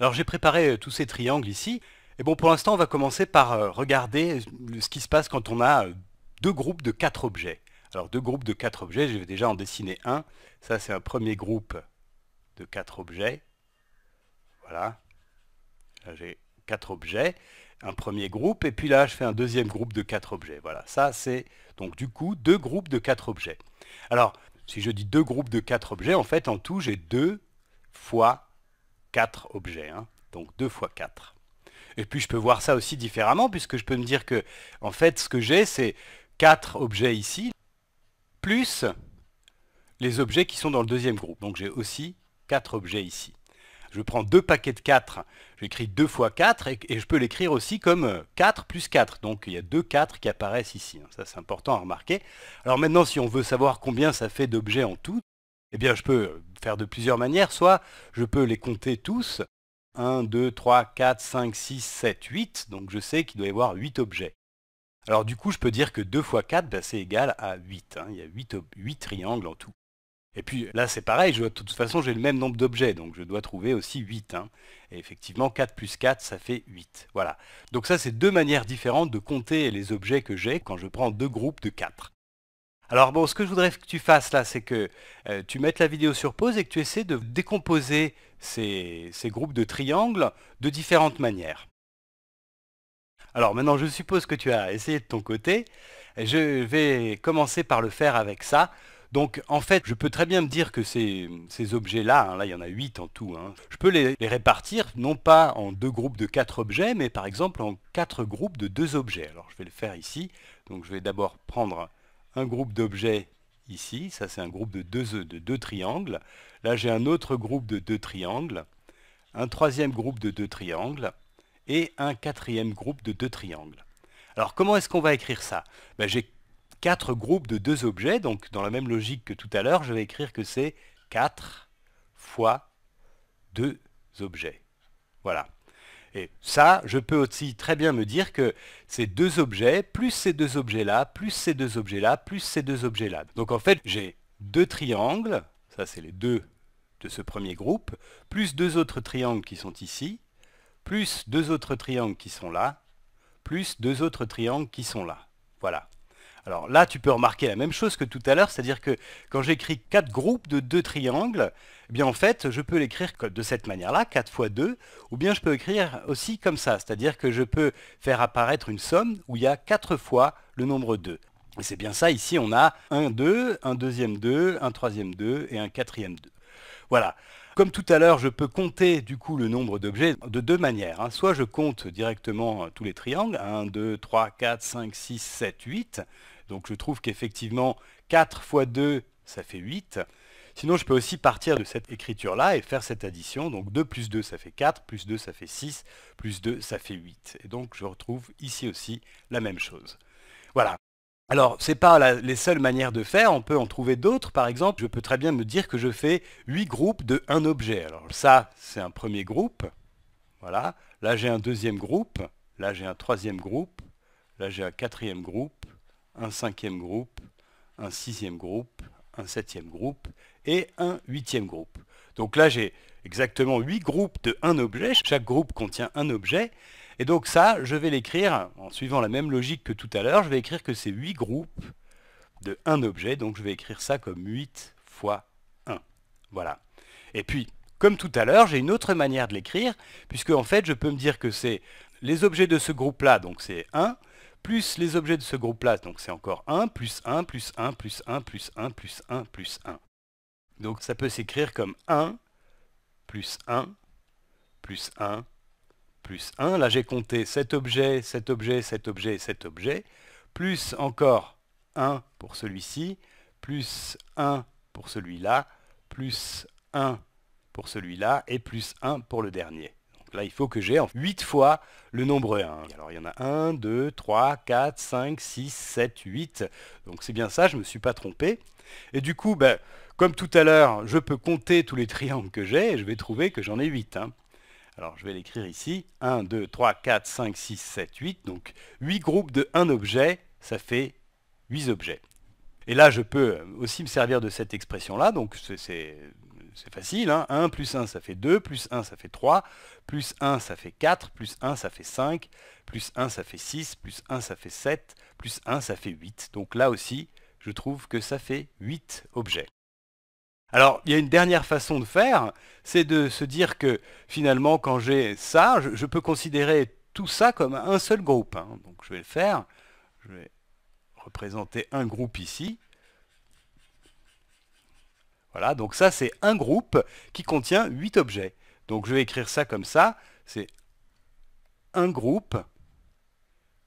Alors j'ai préparé euh, tous ces triangles ici. Et bon, pour l'instant, on va commencer par euh, regarder euh, ce qui se passe quand on a deux groupes de quatre objets. Alors deux groupes de quatre objets, je vais déjà en dessiner un. Ça, c'est un premier groupe de quatre objets. Voilà. Là, j'ai quatre objets. Un premier groupe, et puis là, je fais un deuxième groupe de quatre objets. Voilà, ça, c'est donc du coup deux groupes de quatre objets. Alors, si je dis deux groupes de quatre objets, en fait, en tout, j'ai deux fois 4 objets, hein. donc 2 fois 4. Et puis je peux voir ça aussi différemment, puisque je peux me dire que, en fait, ce que j'ai, c'est 4 objets ici, plus les objets qui sont dans le deuxième groupe. Donc j'ai aussi 4 objets ici. Je prends deux paquets de 4, j'écris 2 fois 4, et, je peux l'écrire aussi comme 4 euh, plus 4. Donc il y a 2 4 qui apparaissent ici, hein. ça c'est important à remarquer. Alors maintenant, si on veut savoir combien ça fait d'objets en tout, eh bien, je peux faire de plusieurs manières. Soit je peux les compter tous. 1, 2, 3, 4, 5, 6, 7, 8. Donc je sais qu'il doit y avoir 8 objets. Alors du coup, je peux dire que 2 fois 4, ben, c'est égal à 8. Hein. Il y a 8, triangles en tout. Et puis là, c'est pareil, de toute façon, j'ai le même nombre d'objets, donc je dois trouver aussi 8. Hein. Et effectivement, 4 plus 4, ça fait 8. Voilà. Donc ça, c'est deux manières différentes de compter les objets que j'ai quand je prends deux groupes de 4. Alors bon, ce que je voudrais que tu fasses là, c'est que euh, tu mettes la vidéo sur pause et que tu essaies de décomposer ces, groupes de triangles de différentes manières. Alors maintenant, je suppose que tu as essayé de ton côté. Je vais commencer par le faire avec ça. Donc en fait, je peux très bien me dire que ces, objets-là, hein, là il y en a 8 en tout, hein, je peux les, répartir non pas en deux groupes de 4 objets, mais par exemple en quatre groupes de deux objets. Alors je vais le faire ici. Donc je vais d'abord prendre un groupe d'objets ici, ça c'est un groupe de deux, de deux triangles. Là j'ai un autre groupe de deux triangles, un troisième groupe de deux triangles et un quatrième groupe de deux triangles. Alors comment est-ce qu'on va écrire ça ben, J'ai quatre groupes de deux objets, donc dans la même logique que tout à l'heure, je vais écrire que c'est 4 fois deux objets. Voilà. Et ça, je peux aussi très bien me dire que ces deux objets, plus ces deux objets-là, plus ces deux objets-là, plus ces deux objets-là. Donc en fait, j'ai deux triangles, ça c'est les deux de ce premier groupe, plus deux autres triangles qui sont ici, plus deux autres triangles qui sont là, plus deux autres triangles qui sont là. Voilà. Alors là, tu peux remarquer la même chose que tout à l'heure, c'est-à-dire que quand j'écris 4 groupes de 2 triangles, eh bien en fait, je peux l'écrire de cette manière-là, 4 fois 2, ou bien je peux écrire aussi comme ça, c'est-à-dire que je peux faire apparaître une somme où il y a 4 fois le nombre 2. Et c'est bien ça, ici on a un 2, un deuxième 2, un troisième 2 et un quatrième 2. Voilà comme tout à l'heure, je peux compter du coup le nombre d'objets de deux manières. Hein. Soit je compte directement euh, tous les triangles, 1, 2, 3, 4, 5, 6, 7, 8. Donc je trouve qu'effectivement 4 fois 2, ça fait 8. Sinon, je peux aussi partir de cette écriture-là et faire cette addition. Donc 2 plus 2, ça fait 4, plus 2, ça fait 6, plus 2, ça fait 8. Et donc, je retrouve ici aussi la même chose. Voilà. Alors, ce n'est pas les seules manières de faire, on peut en trouver d'autres. Par exemple, je peux très bien me dire que je fais 8 groupes de un objet. Alors ça, c'est un premier groupe. Voilà. Là, j'ai un deuxième groupe. Là, j'ai un troisième groupe. Là, j'ai un quatrième groupe. Un cinquième groupe. Un sixième groupe. Un septième groupe. Et un huitième groupe. Donc là, j'ai exactement 8 groupes de un objet. Chaque groupe contient un objet. Et donc ça, je vais l'écrire en suivant la même logique que tout à l'heure. Je vais écrire que c'est 8 groupes de 1 objet. Donc je vais écrire ça comme 8 fois 1. Voilà. Et puis, comme tout à l'heure, j'ai une autre manière de l'écrire, puisque en fait, je peux me dire que c'est les objets de ce groupe-là, donc c'est 1, plus les objets de ce groupe-là, donc c'est encore 1, plus 1, plus 1, plus 1, plus 1, plus 1, plus 1. Donc ça peut s'écrire comme 1, plus 1, plus 1, plus 1. Là, j'ai compté cet objet, cet objet, cet objet, cet objet, plus encore 1 pour celui-ci, plus 1 pour celui-là, plus 1 pour celui-là, et plus 1 pour le dernier. Donc là, il faut que j'ai 8 fois le nombre 1. Alors, il y en a 1, 2, 3, 4, 5, 6, 7, 8. Donc c'est bien ça, je ne me suis pas trompé. Et du coup, ben, comme tout à l'heure, je peux compter tous les triangles que j'ai, et je vais trouver que j'en ai 8. Alors je vais l'écrire ici. 1, 2, 3, 4, 5, 6, 7, 8. Donc 8 groupes de 1 objet, ça fait 8 objets. Et là, je peux aussi me servir de cette expression-là, donc c'est facile. 1 hein. plus 1, ça fait 2, plus 1, ça fait 3, plus 1, ça fait 4, plus 1, ça fait 5, plus 1, ça fait 6, plus 1, ça fait 7, plus 1, ça fait 8. Donc là aussi, je trouve que ça fait 8 objets. Alors, il y a une dernière façon de faire, c'est de se dire que finalement, quand j'ai ça, je, peux considérer tout ça comme un seul groupe. Hein. Donc, je vais le faire. Je vais représenter un groupe ici. Voilà, donc ça, c'est un groupe qui contient 8 objets. Donc, je vais écrire ça comme ça. C'est un groupe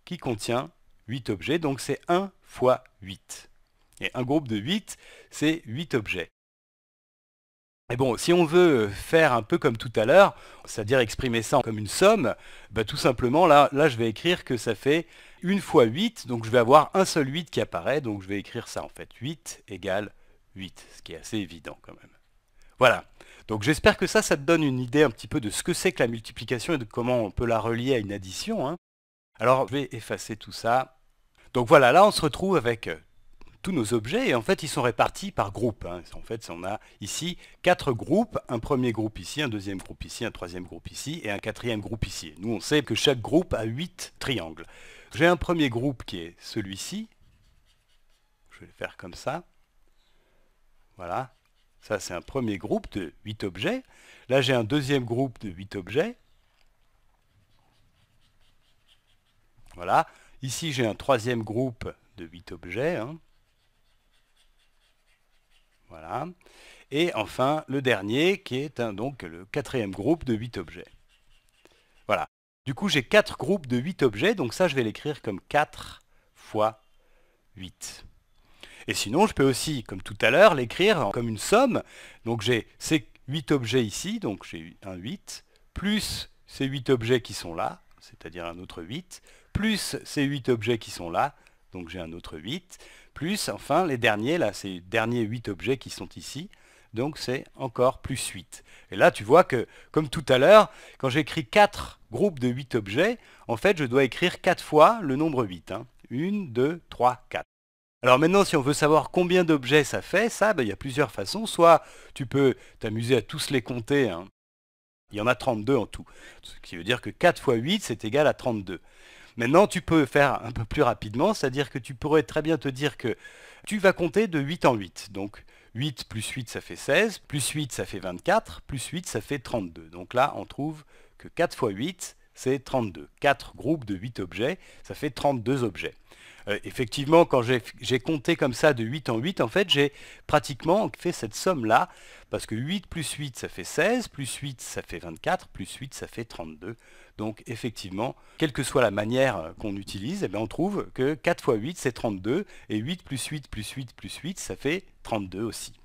qui contient 8 objets. Donc, c'est 1 fois 8. Et un groupe de 8, c'est 8 objets. Et bon, si on veut faire un peu comme tout à l'heure, c'est-à-dire exprimer ça comme une somme, bah, tout simplement, là, là, je vais écrire que ça fait 1 fois 8, donc je vais avoir un seul 8 qui apparaît, donc je vais écrire ça en fait, 8 égale 8, ce qui est assez évident quand même. Voilà, donc j'espère que ça, ça te donne une idée un petit peu de ce que c'est que la multiplication et de comment on peut la relier à une addition. Hein. Alors je vais effacer tout ça. Donc voilà, là on se retrouve avec tous nos objets et en fait ils sont répartis par groupe. Hein. En fait on a ici quatre groupes, un premier groupe ici, un deuxième groupe ici, un troisième groupe ici et un quatrième groupe ici. Nous on sait que chaque groupe a huit triangles. J'ai un premier groupe qui est celui-ci. Je vais le faire comme ça. Voilà. Ça c'est un premier groupe de huit objets. Là j'ai un deuxième groupe de huit objets. Voilà. Ici j'ai un troisième groupe de 8 objets. Hein. Voilà. Et enfin, le dernier, qui est donc le quatrième groupe de 8 objets. Voilà. Du coup, j'ai 4 groupes de 8 objets, donc ça, je vais l'écrire comme 4 fois 8. Et sinon, je peux aussi, comme tout à l'heure, l'écrire comme une somme. Donc j'ai ces 8 objets ici, donc j'ai un 8, plus ces 8 objets qui sont là, c'est-à-dire un autre 8, plus ces 8 objets qui sont là, donc j'ai un autre 8, plus, enfin, les derniers, là, c'est derniers 8 objets qui sont ici. Donc c'est encore plus 8. Et là, tu vois que, comme tout à l'heure, quand j'écris 4 groupes de 8 objets, en fait, je dois écrire 4 fois le nombre 8. 1, 2, 3, 4. Alors maintenant, si on veut savoir combien d'objets ça fait, ça, ben, il y a plusieurs façons. Soit tu peux t'amuser à tous les compter. Hein. Il y en a 32 en tout. Ce qui veut dire que 4 fois 8, c'est égal à 32. Maintenant, tu peux faire un peu plus rapidement, c'est-à-dire que tu pourrais très bien te dire que tu vas compter de 8 en 8. Donc 8 plus 8, ça fait 16, plus 8, ça fait 24, plus 8, ça fait 32. Donc là, on trouve que 4 fois 8, c'est 32. 4 groupes de 8 objets, ça fait 32 objets. Euh, effectivement, quand j'ai compté comme ça de 8 en 8, en fait, j'ai pratiquement fait cette somme-là, parce que 8 plus 8, ça fait 16, plus 8, ça fait 24, plus 8, ça fait 32. Donc effectivement, quelle que soit la manière euh, qu'on utilise, eh ben, on trouve que 4 fois 8, c'est 32, et 8 plus 8 plus 8 plus 8, ça fait 32 aussi.